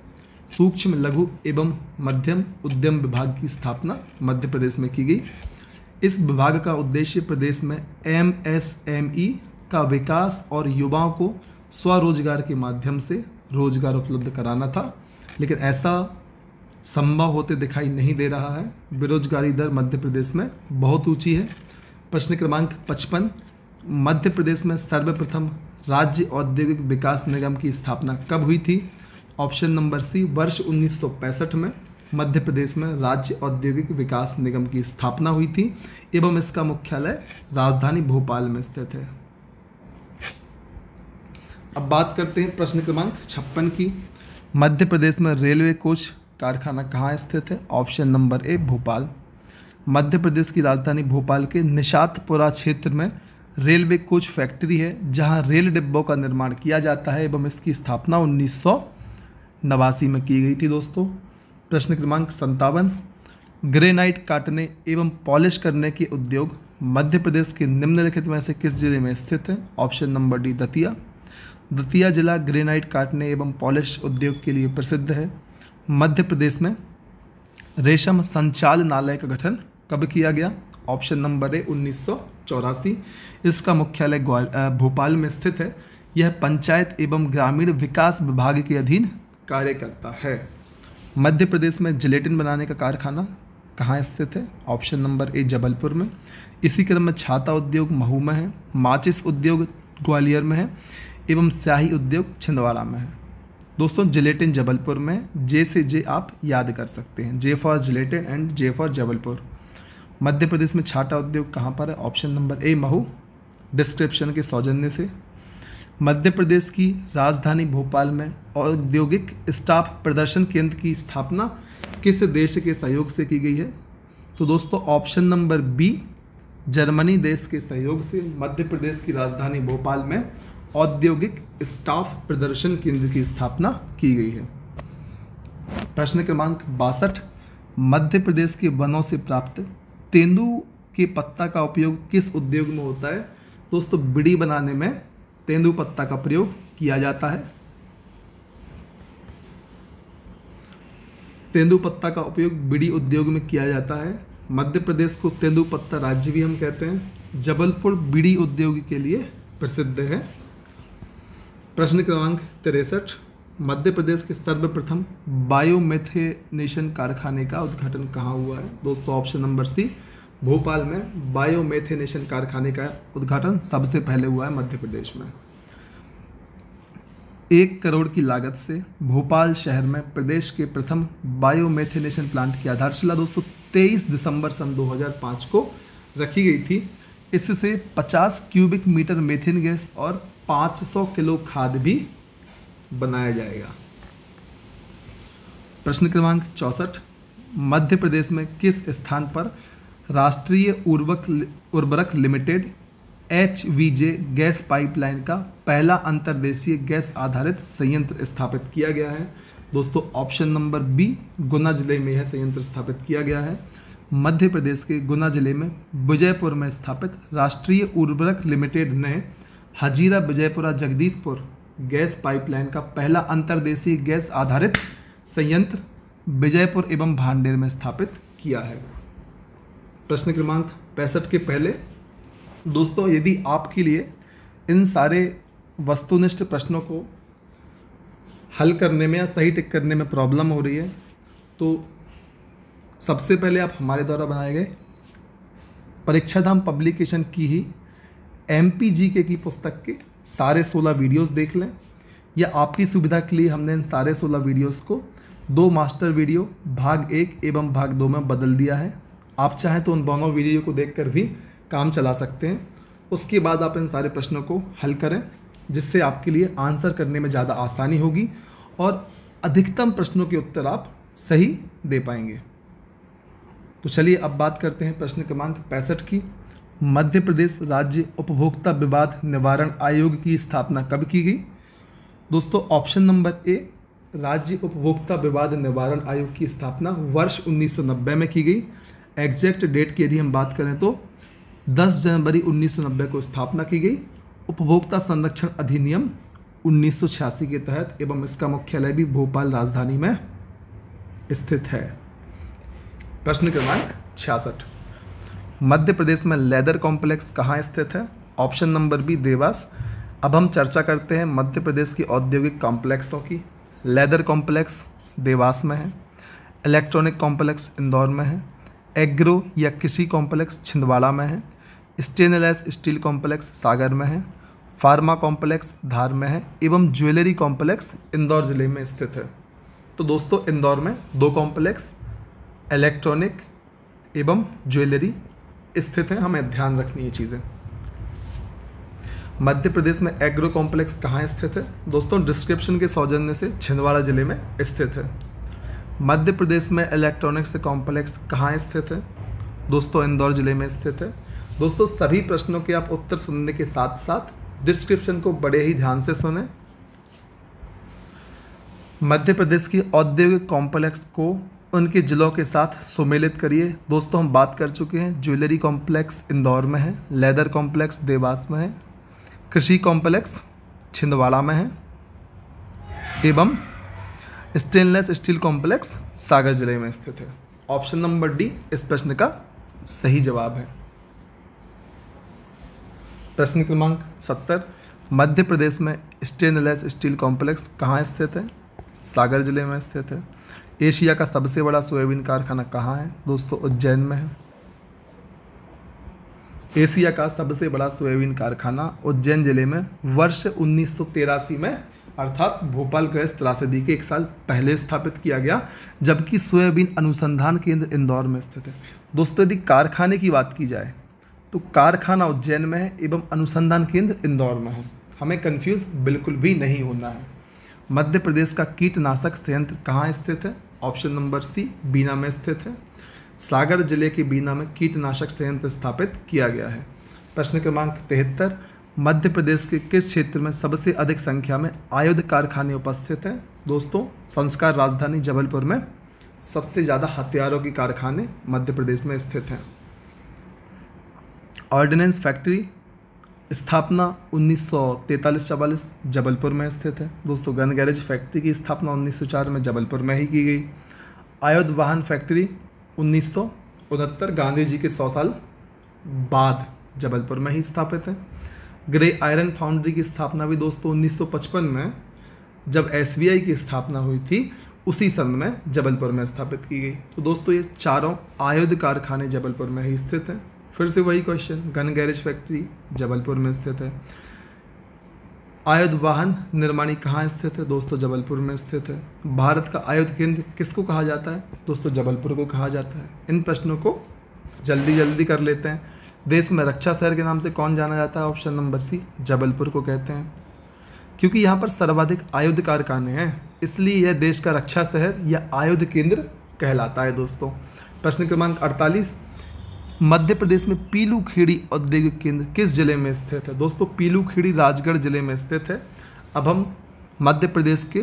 सूक्ष्म लघु एवं मध्यम उद्यम विभाग की स्थापना मध्य प्रदेश में की गई इस विभाग का उद्देश्य प्रदेश में एम एस एम ई का विकास और युवाओं को स्वरोजगार के माध्यम से रोजगार उपलब्ध कराना था लेकिन ऐसा संभव होते दिखाई नहीं दे रहा है बेरोजगारी दर मध्य प्रदेश में बहुत ऊंची है प्रश्न क्रमांक पचपन मध्य प्रदेश में सर्वप्रथम राज्य औद्योगिक विकास निगम की स्थापना कब हुई थी ऑप्शन नंबर सी वर्ष 1965 में मध्य प्रदेश में राज्य औद्योगिक विकास निगम की स्थापना हुई थी एवं इसका मुख्यालय राजधानी भोपाल में स्थित है अब बात करते हैं प्रश्न क्रमांक छप्पन की मध्य प्रदेश में रेलवे कोच कारखाना कहाँ स्थित है option number A Bhopal Madhya Pradesh की राजधानी भोपाल के निषादपुरा क्षेत्र में रेलवे कोच फैक्ट्री है जहां रेल डिब्बों का निर्माण किया जाता है एवं इसकी स्थापना उन्नीस नवासी में की गई थी दोस्तों प्रश्न क्रमांक संतावन ग्रेनाइट काटने एवं पॉलिश करने के उद्योग मध्य प्रदेश के निम्नलिखित में से किस जिले में स्थित है option number D Datia Datia जिला ग्रेनाइट काटने एवं पॉलिश उद्योग के लिए प्रसिद्ध है मध्य प्रदेश में रेशम संचालनालय का गठन कब किया गया ऑप्शन नंबर ए उन्नीस इसका मुख्यालय भोपाल में स्थित है यह पंचायत एवं ग्रामीण विकास विभाग के अधीन कार्य करता है मध्य प्रदेश में जिलेटिन बनाने का कारखाना कहाँ स्थित है ऑप्शन नंबर ए जबलपुर में इसी क्रम में छाता उद्योग महू में है माचिस उद्योग ग्वालियर में है एवं स्याही उद्योग छिंदवाड़ा में है दोस्तों जिलेटिन जबलपुर में जे से जे आप याद कर सकते हैं J for gelatin and J for Jabalpur Madhya Pradesh में छाटा उद्योग कहाँ पर है option number A Mhow description के सौजन्य से मध्य प्रदेश की राजधानी भोपाल में औद्योगिक स्टाफ प्रदर्शन केंद्र की स्थापना किस देश के सहयोग से की गई है तो दोस्तों ऑप्शन नंबर बी जर्मनी देश के सहयोग से मध्य प्रदेश की राजधानी भोपाल में औद्योगिक स्टाफ प्रदर्शन केंद्र की स्थापना की गई है प्रश्न क्रमांक बासठ मध्य प्रदेश के वनों से प्राप्त तेंदु के पत्ता का उपयोग किस उद्योग में होता है दोस्तों बीड़ी बनाने में तेंदु पत्ता का प्रयोग किया जाता है तेंदु पत्ता का उपयोग बीड़ी उद्योग में किया जाता है मध्य प्रदेश को तेंदु पत्ता राज्य भी हम कहते हैं जबलपुर बीड़ी उद्योग के लिए प्रसिद्ध है प्रश्न क्रमांक तिरसठ मध्य प्रदेश के सर्वप्रथम बायोमेथेनेशन कारखाने का उद्घाटन कहाँ हुआ है दोस्तों ऑप्शन नंबर सी भोपाल में बायोमेथेनेशन कारखाने का उद्घाटन सबसे पहले हुआ है मध्य प्रदेश में एक करोड़ की लागत से भोपाल शहर में प्रदेश के प्रथम बायोमेथेनेशन प्लांट की आधारशिला दोस्तों 23 दिसंबर सन 2005 को रखी गई थी इससे 50 क्यूबिक मीटर मेथेन गैस और 500 किलो खाद भी बनाया जाएगा प्रश्न क्रमांक चौसठ मध्य प्रदेश में किस स्थान पर राष्ट्रीय उर्वरक उर्वरक लिमिटेड एच गैस पाइपलाइन का पहला अंतर्देशीय गैस आधारित संयंत्र स्थापित किया गया है दोस्तों ऑप्शन नंबर बी गुना जिले में यह संयंत्र स्थापित किया गया है मध्य प्रदेश के गुना जिले में विजयपुर में स्थापित राष्ट्रीय उर्वरक लिमिटेड ने हजीरा विजयपुरा जगदीशपुर गैस पाइपलाइन का पहला अंतर्देशीय गैस आधारित संयंत्र विजयपुर एवं भांडेर में स्थापित किया है प्रश्न क्रमांक पैंसठ के पहले दोस्तों यदि आपके लिए इन सारे वस्तुनिष्ठ प्रश्नों को हल करने में या सही टिक करने में प्रॉब्लम हो रही है तो सबसे पहले आप हमारे द्वारा बनाए गए परीक्षाधाम पब्लिकेशन की ही एम पी जी के की पुस्तक के सारे सोलह वीडियोस देख लें या आपकी सुविधा के लिए हमने इन सारे सोलह वीडियोस को दो मास्टर वीडियो भाग एक एवं भाग दो में बदल दिया है आप चाहें तो उन दोनों वीडियो को देख कर भी काम चला सकते हैं उसके बाद आप इन सारे प्रश्नों को हल करें जिससे आपके लिए आंसर करने में ज़्यादा आसानी होगी और अधिकतम प्रश्नों के उत्तर आप सही दे पाएंगे तो चलिए अब बात करते हैं प्रश्न क्रमांक पैंसठ की मध्य प्रदेश राज्य उपभोक्ता विवाद निवारण आयोग की स्थापना कब की गई दोस्तों ऑप्शन नंबर ए राज्य उपभोक्ता विवाद निवारण आयोग की स्थापना वर्ष 1990 में की गई एग्जैक्ट डेट की यदि हम बात करें तो 10 जनवरी 1990 को स्थापना की गई उपभोक्ता संरक्षण अधिनियम 1986 के तहत एवं इसका मुख्यालय भी भोपाल राजधानी में स्थित है प्रश्न क्रमांक छियासठ मध्य प्रदेश में लेदर कॉम्प्लेक्स कहाँ स्थित है ऑप्शन नंबर बी देवास अब हम चर्चा करते हैं मध्य प्रदेश की औद्योगिक कॉम्प्लेक्सों की लेदर कॉम्प्लेक्स देवास में है इलेक्ट्रॉनिक कॉम्प्लेक्स इंदौर में है एग्रो या कृषि कॉम्प्लेक्स छिंदवाड़ा में है स्टेनलेस स्टील कॉम्प्लेक्स सागर में है फार्मा कॉम्प्लेक्स धार में है एवं ज्वेलरी कॉम्प्लेक्स इंदौर ज़िले में स्थित है तो दोस्तों इंदौर में दो कॉम्प्लेक्स इलेक्ट्रॉनिक एवं ज्वेलरी स्थित हैं हमें ध्यान रखनी ये चीज़ें मध्य प्रदेश में एग्रो कॉम्प्लेक्स कहाँ स्थित है दोस्तों डिस्क्रिप्शन के सौजन्य से छिंदवाड़ा जिले में स्थित है मध्य प्रदेश में इलेक्ट्रॉनिक्स कॉम्प्लेक्स कहाँ स्थित है दोस्तों इंदौर जिले में स्थित है दोस्तों सभी प्रश्नों के आप उत्तर सुनने के साथ साथ डिस्क्रिप्शन को बड़े ही ध्यान से सुने मध्य प्रदेश की औद्योगिक कॉम्प्लेक्स को उनके ज़िलों के साथ सुमेलित करिए दोस्तों हम बात कर चुके हैं ज्वेलरी कॉम्प्लेक्स इंदौर में है लेदर कॉम्प्लेक्स देवास में है कृषि कॉम्प्लेक्स छिंदवाड़ा में है एवं स्टेनलेस स्टील कॉम्प्लेक्स सागर जिले में स्थित है ऑप्शन नंबर डी इस प्रश्न का सही जवाब है प्रश्न क्रमांक सत्तर मध्य प्रदेश में स्टेनलेस स्टील कॉम्प्लेक्स कहाँ स्थित है सागर जिले में स्थित है एशिया का सबसे बड़ा सोयाबीन कारखाना कहाँ है दोस्तों उज्जैन में है एशिया का सबसे बड़ा सोयाबीन कारखाना उज्जैन जिले में वर्ष उन्नीस में अर्थात भोपाल गैस त्रासदी के एक साल पहले स्थापित किया गया जबकि सोयाबीन अनुसंधान केंद्र इंदौर में स्थित है दोस्तों यदि कारखाने की बात की जाए तो कारखाना उज्जैन में है एवं अनुसंधान केंद्र इंदौर में है हमें कंफ्यूज बिल्कुल भी नहीं होना है मध्य प्रदेश का कीटनाशक संयंत्र कहाँ स्थित है ऑप्शन नंबर सी बीना में स्थित है सागर जिले के बीना में कीटनाशक संयंत्र स्थापित किया गया है प्रश्न क्रमांक तिहत्तर मध्य प्रदेश के किस क्षेत्र में सबसे अधिक संख्या में आयुध कारखाने उपस्थित हैं दोस्तों संस्कार राजधानी जबलपुर में सबसे ज़्यादा हथियारों के कारखाने मध्य प्रदेश में स्थित हैं ऑर्डिनेंस फैक्ट्री स्थापना 1943-44 जबलपुर में स्थित है दोस्तों गन गैरेज फैक्ट्री की स्थापना 1904 में जबलपुर में ही की गई आयुध वाहन फैक्ट्री उन्नीस गांधी जी के सौ साल बाद जबलपुर में ही स्थापित है ग्रे आयरन फाउंड्री की स्थापना भी दोस्तों 1955 में जब एसबीआई की स्थापना हुई थी उसी सन में जबलपुर में स्थापित की गई तो दोस्तों ये चारों आयुध कारखाने जबलपुर में ही स्थित हैं फिर से वही question gun garage factory Jabalpur में स्थित है आयुध वाहन निर्माणी कहाँ स्थित है दोस्तों जबलपुर में स्थित है भारत का आयुध केंद्र किसको कहा जाता है दोस्तों जबलपुर को कहा जाता है इन प्रश्नों को जल्दी जल्दी कर लेते हैं देश में रक्षा शहर के नाम से कौन जाना जाता है ऑप्शन नंबर सी जबलपुर को कहते हैं क्योंकि यहाँ पर सर्वाधिक आयुध कारखाने हैं इसलिए यह देश का रक्षा शहर या आयुध केंद्र कहलाता है दोस्तों प्रश्न क्रमांक अड़तालीस मध्य प्रदेश में पीलू खेड़ी औद्योगिक केंद्र किस जिले में स्थित है दोस्तों पीलू खेड़ी राजगढ़ जिले में स्थित है अब हम मध्य प्रदेश के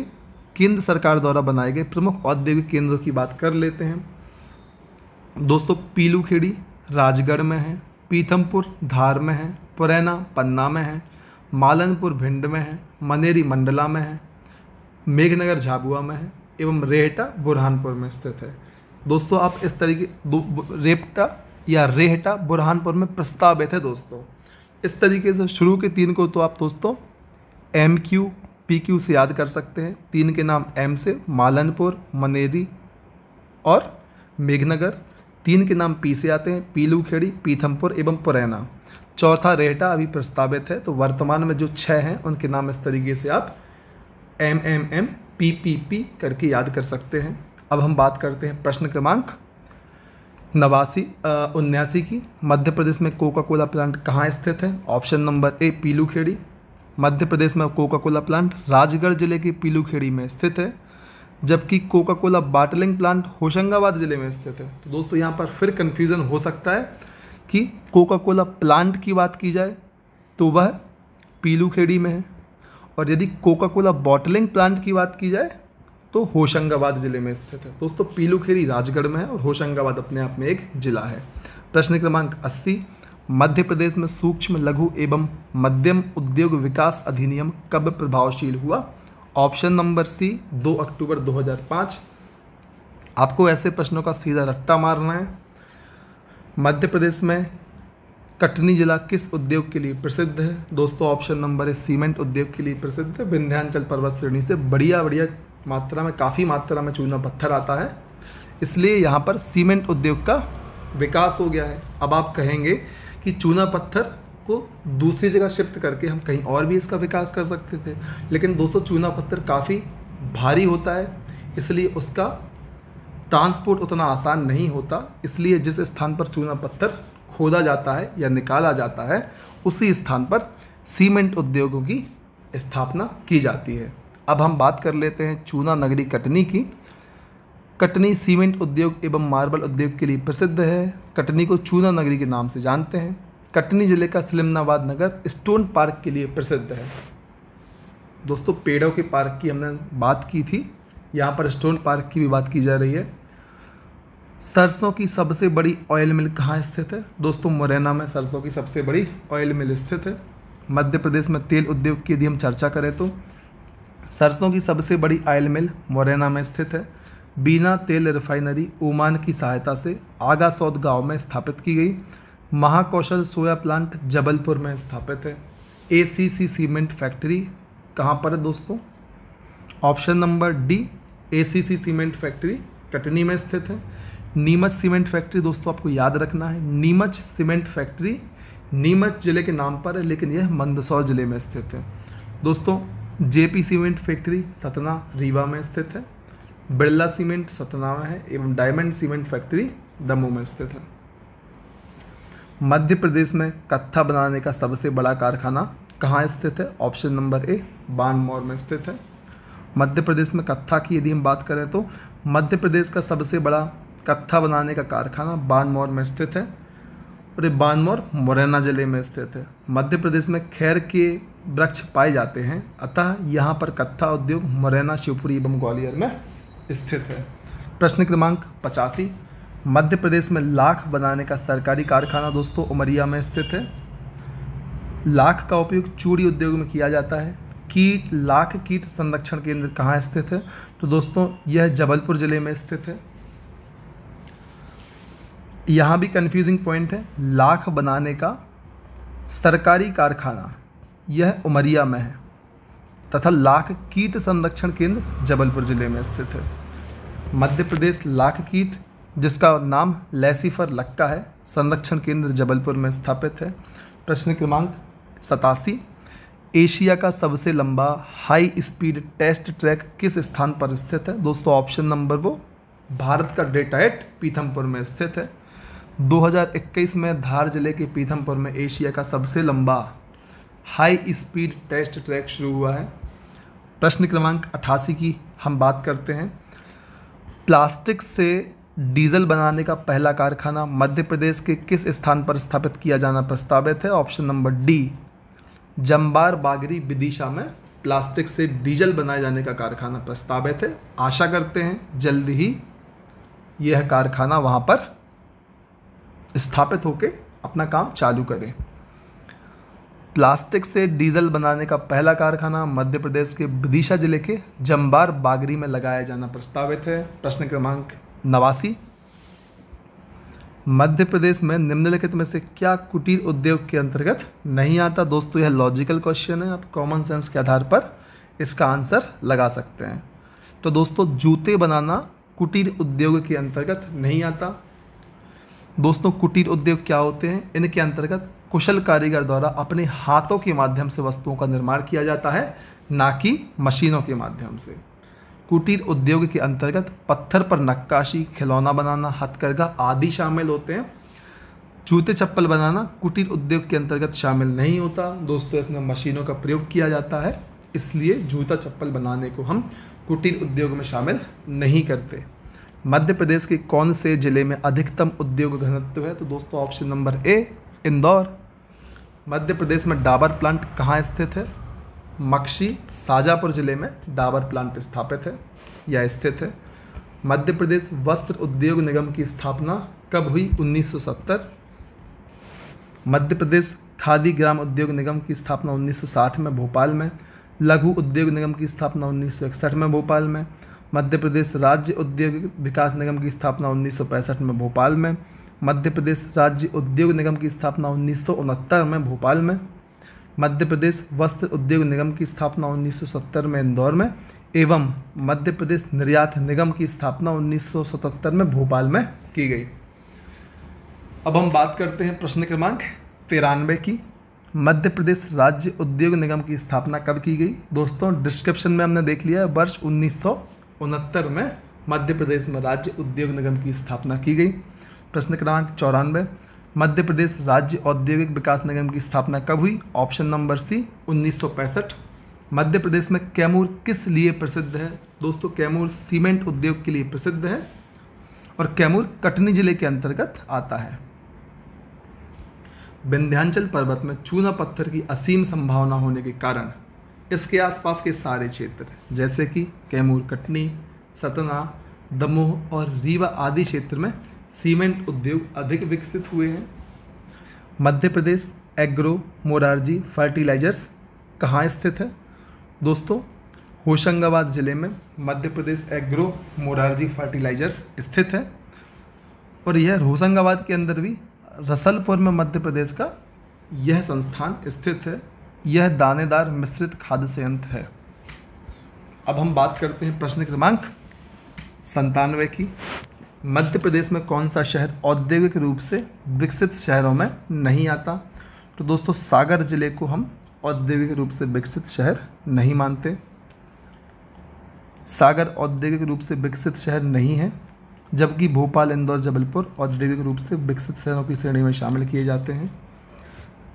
केंद्र सरकार द्वारा बनाए गए प्रमुख औद्योगिक केंद्रों की बात कर लेते हैं दोस्तों पीलू खेड़ी राजगढ़ में है पीथमपुर धार में है पुरैना पन्ना में है मालनपुर भिंड में है मनेरी मंडला में है मेघनगर झाबुआ में है एवं रेहटा बुरहानपुर में स्थित है दोस्तों आप इस तरीके दो रेपटा या रेहटा बुरहानपुर में प्रस्तावित है दोस्तों इस तरीके से शुरू के तीन को तो आप दोस्तों एम क्यू पी क्यू से याद कर सकते हैं तीन के नाम एम से मालनपुर मनेरी और मेघनगर तीन के नाम पी से आते हैं पीलू खेड़ी पीथमपुर एवं पुरैना चौथा रेहटा अभी प्रस्तावित है तो वर्तमान में जो छः हैं उनके नाम इस तरीके से आप M M M P P P करके याद कर सकते हैं अब हम बात करते हैं प्रश्न क्रमांक नवासी उन्यासी की मध्य प्रदेश में कोका कोला प्लांट कहाँ स्थित है option number A Pilukhedi Madhya Pradesh में कोका कोला प्लांट राजगढ़ जिले के पीलूखेड़ी में स्थित है जबकि Coca Cola bottling plant Hoshangabad ज़िले में स्थित है तो दोस्तों यहाँ पर फिर कन्फ्यूज़न हो सकता है कि कोका कोला प्लांट की बात की जाए तो वह पीलूखेड़ी में है और यदि कोका कोला बॉटलिंग प्लांट की बात की जाए तो होशंगाबाद जिले में स्थित है दोस्तों पीलूखेड़ी राजगढ़ में है और होशंगाबाद अपने आप में एक जिला है प्रश्न क्रमांक अस्सी मध्य प्रदेश में सूक्ष्म लघु एवं मध्यम उद्योग विकास अधिनियम कब प्रभावशील हुआ ऑप्शन नंबर सी 2 अक्टूबर 2005 आपको ऐसे प्रश्नों का सीधा रट्टा मारना है मध्य प्रदेश में कटनी जिला किस उद्योग के लिए प्रसिद्ध है दोस्तों ऑप्शन नंबर है सीमेंट उद्योग के लिए प्रसिद्ध है विंध्याचल पर्वत श्रेणी से बढ़िया बढ़िया मात्रा में काफ़ी मात्रा में चूना पत्थर आता है इसलिए यहाँ पर सीमेंट उद्योग का विकास हो गया है अब आप कहेंगे कि चूना पत्थर को दूसरी जगह शिफ्ट करके हम कहीं और भी इसका विकास कर सकते थे लेकिन दोस्तों चूना पत्थर काफ़ी भारी होता है इसलिए उसका ट्रांसपोर्ट उतना आसान नहीं होता इसलिए जिस स्थान पर चूना पत्थर खोदा जाता है या निकाला जाता है उसी स्थान पर सीमेंट उद्योगों की स्थापना की जाती है अब हम बात कर लेते हैं चूना नगरी कटनी की कटनी सीमेंट उद्योग एवं मार्बल उद्योग के लिए प्रसिद्ध है कटनी को चूना नगरी के नाम से जानते हैं कटनी जिले का सलिमनाबाद नगर स्टोन पार्क के लिए प्रसिद्ध है दोस्तों पेड़ों के पार्क की हमने बात की थी यहाँ पर स्टोन पार्क की भी बात की जा रही है सरसों की सबसे बड़ी ऑयल मिल कहाँ स्थित है दोस्तों मुरैना में सरसों की सबसे बड़ी ऑयल मिल स्थित है मध्य प्रदेश में तेल उद्योग की यदि हम चर्चा करें तो सरसों की सबसे बड़ी आयल मिल मोरेना में स्थित है बीना तेल रिफाइनरी ओमान की सहायता से आगा सौद गाँव में स्थापित की गई महाकौशल सोया प्लांट जबलपुर में स्थापित है ए सी सी सीमेंट फैक्ट्री कहाँ पर है दोस्तों option number D A C C cement factory Katni में स्थित है नीमच सीमेंट फैक्ट्री दोस्तों आपको याद रखना है नीमच सीमेंट फैक्ट्री नीमच ज़िले के नाम पर है लेकिन यह मंदसौर ज़िले में स्थित है दोस्तों जेपी सीमेंट फैक्ट्री सतना रीवा में स्थित है बिरला सीमेंट सतना में है एवं डायमंड सीमेंट फैक्ट्री दमोह में स्थित है मध्य प्रदेश में कत्था बनाने का सबसे बड़ा कारखाना कहाँ स्थित है ऑप्शन नंबर ए बानमौर में स्थित है मध्य प्रदेश में कत्था की यदि हम बात करें तो मध्य प्रदेश का सबसे बड़ा कत्था बनाने का कारखाना बानमौर में स्थित है और ये बानमौर मुरैना जिले में स्थित है मध्य प्रदेश में खैर के वृक्ष पाए जाते हैं अतः यहाँ पर कत्था उद्योग मुरैना शिवपुरी एवं ग्वालियर में स्थित है प्रश्न क्रमांक पचासी मध्य प्रदेश में लाख बनाने का सरकारी कारखाना दोस्तों उमरिया में स्थित है लाख का उपयोग चूड़ी उद्योग में किया जाता है कीट लाख कीट संरक्षण केंद्र कहाँ स्थित है तो दोस्तों यह जबलपुर ज़िले में स्थित है यहाँ भी कंफ्यूजिंग पॉइंट है लाख बनाने का सरकारी कारखाना यह उमरिया में है तथा लाख कीट संरक्षण केंद्र जबलपुर जिले में स्थित है मध्य प्रदेश लाख कीट जिसका नाम लेसीफर लक्का है संरक्षण केंद्र जबलपुर में स्थापित है प्रश्न क्रमांक सतासी एशिया का सबसे लंबा हाई स्पीड टेस्ट ट्रैक किस स्थान पर स्थित है दोस्तों ऑप्शन नंबर वो भारत का एट पीथमपुर में स्थित है 2021 में धार जिले के पीथमपुर में एशिया का सबसे लंबा हाई स्पीड टेस्ट ट्रैक शुरू हुआ है प्रश्न क्रमांक अट्ठासी की हम बात करते हैं प्लास्टिक से डीजल बनाने का पहला कारखाना मध्य प्रदेश के किस स्थान पर स्थापित किया जाना प्रस्तावित है option number D Jambar Bagri Vidisha में प्लास्टिक से डीजल बनाए जाने का कारखाना प्रस्तावित है आशा करते हैं जल्द ही यह कारखाना वहाँ पर स्थापित होकर अपना काम चालू करें प्लास्टिक से डीजल बनाने का पहला कारखाना मध्य प्रदेश के विदिशा जिले के जम्बार बागरी में लगाया जाना प्रस्तावित है प्रश्न क्रमांक नवासी मध्य प्रदेश में निम्नलिखित में से क्या कुटीर उद्योग के अंतर्गत नहीं आता दोस्तों यह लॉजिकल क्वेश्चन है आप कॉमन सेंस के आधार पर इसका आंसर लगा सकते हैं तो दोस्तों जूते बनाना कुटीर उद्योग के अंतर्गत नहीं आता दोस्तों कुटीर उद्योग क्या होते हैं इनके अंतर्गत कुशल कारीगर द्वारा अपने हाथों के माध्यम से वस्तुओं का निर्माण किया जाता है ना कि मशीनों के माध्यम से कुटीर उद्योग के अंतर्गत पत्थर पर नक्काशी खिलौना बनाना हथकरघा आदि शामिल होते हैं जूते चप्पल बनाना कुटीर उद्योग के अंतर्गत शामिल नहीं होता दोस्तों इसमें मशीनों का प्रयोग किया जाता है इसलिए जूता चप्पल बनाने को हम कुटीर उद्योग में शामिल नहीं करते मध्य प्रदेश के कौन से ज़िले में अधिकतम उद्योग घनत्व है तो दोस्तों option number A Indore Madhya Pradesh में डाबर प्लांट कहाँ स्थित है मक्शी शाजापुर जिले में डाबर प्लांट स्थापित है या स्थित है मध्य प्रदेश वस्त्र उद्योग निगम की स्थापना कब हुई 1970 मध्य प्रदेश खादी ग्राम उद्योग निगम की स्थापना 1960 में भोपाल में लघु उद्योग निगम की स्थापना 1961 में भोपाल में मध्य प्रदेश राज्य उद्योग विकास निगम की स्थापना उन्नीस में भोपाल में मध्य प्रदेश राज्य उद्योग निगम की स्थापना उन्नीस में भोपाल में मध्य प्रदेश वस्त्र उद्योग निगम की स्थापना 1970 में इंदौर में एवं मध्य प्रदेश निर्यात निगम की स्थापना 1977 में भोपाल में की गई अब हम बात करते हैं प्रश्न क्रमांक तिरानवे की मध्य प्रदेश राज्य उद्योग निगम की स्थापना कब की गई दोस्तों डिस्क्रिप्शन में हमने देख लिया है वर्ष उन्नीस में मध्य प्रदेश में राज्य उद्योग निगम की स्थापना की गई प्रश्न क्रमांक चौरानवे मध्य प्रदेश राज्य औद्योगिक विकास निगम की स्थापना कब हुई ऑप्शन नंबर सी उन्नीस मध्य प्रदेश में कैमूर किस लिए प्रसिद्ध है दोस्तों कैमूर सीमेंट उद्योग के लिए प्रसिद्ध है और कैमूर कटनी जिले के अंतर्गत आता है विंध्यांचल पर्वत में चूना पत्थर की असीम संभावना होने के कारण इसके आसपास के सारे क्षेत्र जैसे कि कैमूर कटनी सतना दमोह और रीवा आदि क्षेत्र में सीमेंट उद्योग अधिक विकसित हुए हैं मध्य प्रदेश एग्रो मोरारजी फर्टिलाइजर्स कहाँ स्थित है दोस्तों होशंगाबाद ज़िले में मध्य प्रदेश एग्रो मोरारजी फर्टिलाइजर्स स्थित है और यह होशंगाबाद के अंदर भी रसलपुर में मध्य प्रदेश का यह संस्थान स्थित है यह दानेदार मिश्रित खाद्य संयंत्र है अब हम बात करते हैं प्रश्न क्रमांक संतानवे की मध्य प्रदेश में कौन सा शहर औद्योगिक रूप से विकसित शहरों में नहीं आता तो दोस्तों सागर जिले को हम औद्योगिक रूप से विकसित शहर नहीं मानते सागर औद्योगिक रूप से विकसित शहर नहीं है जबकि भोपाल इंदौर जबलपुर औद्योगिक रूप से विकसित शहरों की श्रेणी में शामिल किए जाते हैं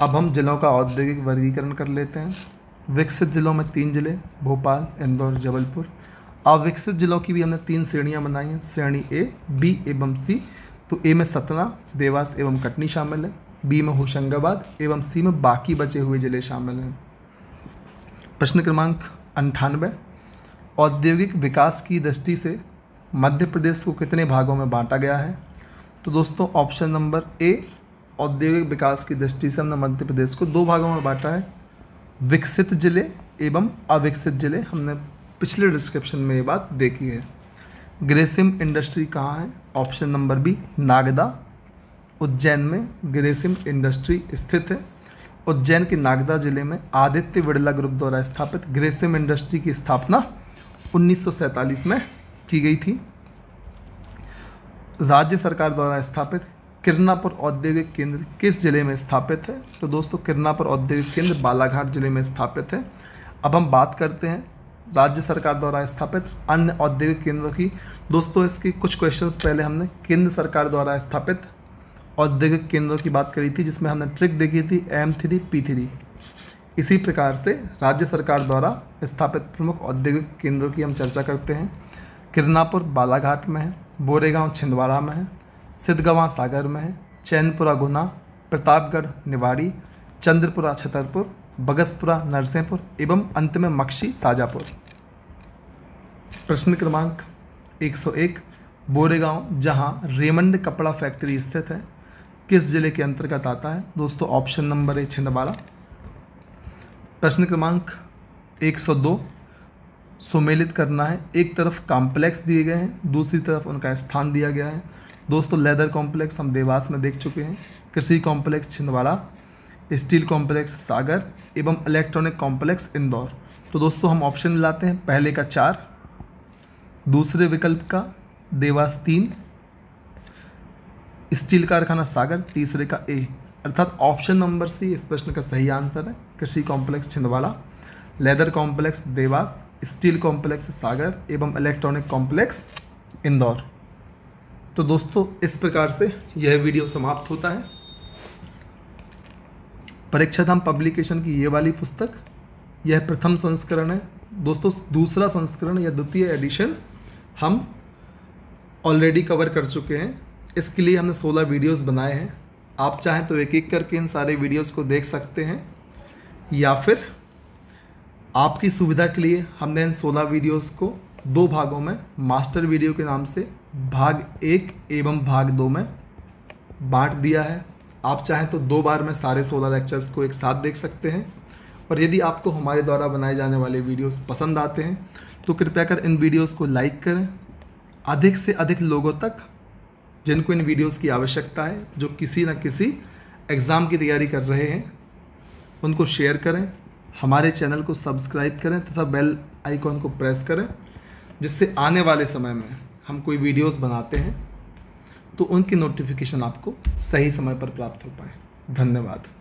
अब हम ज़िलों का औद्योगिक वर्गीकरण कर लेते हैं विकसित ज़िलों में तीन ज़िले भोपाल इंदौर जबलपुर अविकसित जिलों की भी हमने तीन श्रेणियाँ बनाई हैं श्रेणी ए बी एवं सी तो ए में सतना देवास एवं कटनी शामिल है बी में होशंगाबाद एवं सी में बाकी बचे हुए जिले शामिल हैं प्रश्न क्रमांक अंठानवे औद्योगिक विकास की दृष्टि से मध्य प्रदेश को कितने भागों में बांटा गया है तो दोस्तों ऑप्शन नंबर ए औद्योगिक विकास की दृष्टि से हमने मध्य प्रदेश को दो भागों में बांटा है विकसित जिले एवं अविकसित जिले हमने पिछले डिस्क्रिप्शन में ये बात देखी है ग्रेसिम इंडस्ट्री कहाँ है option number B Nagda Ujjain में ग्रेसिम इंडस्ट्री स्थित है उज्जैन के नागदा जिले में आदित्य बिड़ला ग्रुप द्वारा स्थापित ग्रेसिम इंडस्ट्री की स्थापना 1947 में की गई थी राज्य सरकार द्वारा स्थापित किरनापुर औद्योगिक केंद्र किस जिले में स्थापित है तो दोस्तों किरनापुर औद्योगिक केंद्र बालाघाट जिले में स्थापित है अब हम बात करते हैं राज्य सरकार द्वारा स्थापित अन्य औद्योगिक केंद्रों की दोस्तों इसकी कुछ क्वेश्चंस पहले हमने केंद्र सरकार द्वारा स्थापित औद्योगिक केंद्रों की बात करी थी जिसमें हमने ट्रिक देखी थी एम थ्री पी थ्री इसी प्रकार से राज्य सरकार द्वारा स्थापित प्रमुख औद्योगिक केंद्रों की हम चर्चा करते हैं किरनापुर बालाघाट में है बोरेगांव छिंदवाड़ा में है सिद्धगवा सागर में है चैनपुरा गुना प्रतापगढ़ निवाड़ी चंद्रपुरा छतरपुर बगसपुरा नरसिंहपुर एवं अंत में मक्षी साजापुर प्रश्न क्रमांक 101 बोरेगांव जहां रेमंड कपड़ा फैक्ट्री स्थित है किस जिले के अंतर्गत आता है दोस्तों ऑप्शन नंबर है छिंदवाड़ा प्रश्न क्रमांक 102 सुमेलित करना है एक तरफ कॉम्प्लेक्स दिए गए हैं दूसरी तरफ उनका स्थान दिया गया है दोस्तों लेदर कॉम्प्लेक्स हम देवास में देख चुके हैं कृषि complex Chhindwara steel complex Sagar एवं इलेक्ट्रॉनिक कॉम्प्लेक्स इंदौर तो दोस्तों हम ऑप्शन मिलाते हैं पहले का चार दूसरे विकल्प का देवास तीन स्टील कारखाना सागर तीसरे का ए अर्थात ऑप्शन नंबर सी इस प्रश्न का सही आंसर है कृषि complex Chhindwara leather complex Dewas steel complex Sagar एवं इलेक्ट्रॉनिक कॉम्प्लेक्स इंदौर तो दोस्तों इस प्रकार से यह वीडियो समाप्त होता है परीक्षाधाम पब्लिकेशन की ये वाली पुस्तक यह प्रथम संस्करण है दोस्तों दूसरा संस्करण या द्वितीय एडिशन हम ऑलरेडी कवर कर चुके हैं इसके लिए हमने 16 वीडियोस बनाए हैं आप चाहें तो एक एक करके इन सारे वीडियोस को देख सकते हैं या फिर आपकी सुविधा के लिए हमने इन 16 वीडियोस को दो भागों में मास्टर वीडियो के नाम से भाग एक एवं भाग दो में बांट दिया है आप चाहें तो दो बार में सारे सोलह लेक्चर्स को एक साथ देख सकते हैं और यदि आपको हमारे द्वारा बनाए जाने वाले वीडियोस पसंद आते हैं तो कृपया कर इन वीडियोस को लाइक करें अधिक से अधिक लोगों तक जिनको इन वीडियोस की आवश्यकता है जो किसी न किसी एग्ज़ाम की तैयारी कर रहे हैं उनको शेयर करें हमारे चैनल को सब्सक्राइब करें तथा बेल आइकॉन को प्रेस करें जिससे आने वाले समय में हम कोई वीडियोज़ बनाते हैं तो उनकी नोटिफिकेशन आपको सही समय पर प्राप्त हो पाए धन्यवाद